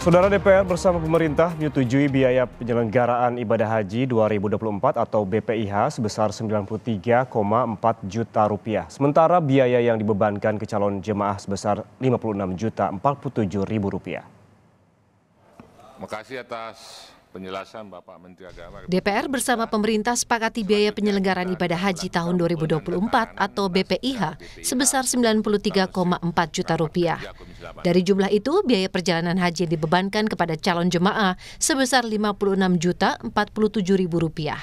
Saudara DPR bersama pemerintah menyetujui biaya penyelenggaraan ibadah haji 2024 atau BPIH sebesar 93,4 juta rupiah. Sementara biaya yang dibebankan ke calon jemaah sebesar 56 juta 47 ribu rupiah. Makasih atas penjelasan Bapak Menteri Agama. DPR bersama pemerintah sepakati biaya penyelenggaraan ibadah haji tahun 2024 atau BPIH sebesar 93,4 juta rupiah. Dari jumlah itu, biaya perjalanan haji dibebankan kepada calon jemaah sebesar 56 juta 47 ribu rupiah.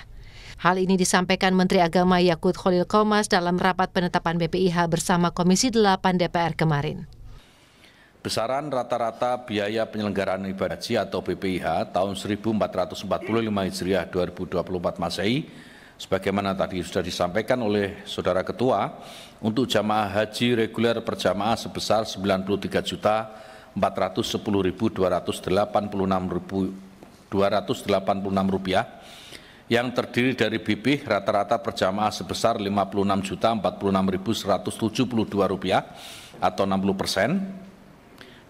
Hal ini disampaikan Menteri Agama Yakut Khalil Komas dalam rapat penetapan BPIH bersama Komisi 8 DPR kemarin. Besaran rata-rata biaya penyelenggaraan ibadah haji atau BPIH tahun 1445 Hijriah 2024 Masehi sebagaimana tadi sudah disampaikan oleh Saudara Ketua untuk jamaah haji reguler per jamaah sebesar rp juta yang terdiri dari BPIH rata-rata per jamaah sebesar rp juta atau 60 persen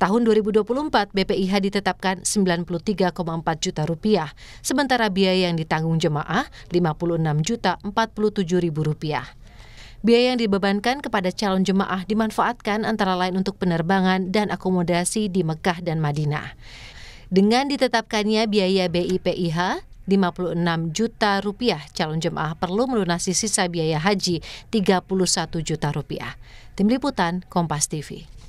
Tahun 2024 BPIH ditetapkan 93,4 juta rupiah, sementara biaya yang ditanggung jemaah 56 juta 47 ribu rupiah. Biaya yang dibebankan kepada calon jemaah dimanfaatkan antara lain untuk penerbangan dan akomodasi di Mekah dan Madinah. Dengan ditetapkannya biaya BIPIH, 56 juta rupiah calon jemaah perlu melunasi sisa biaya haji 31 juta rupiah. Tim Liputan Kompas TV.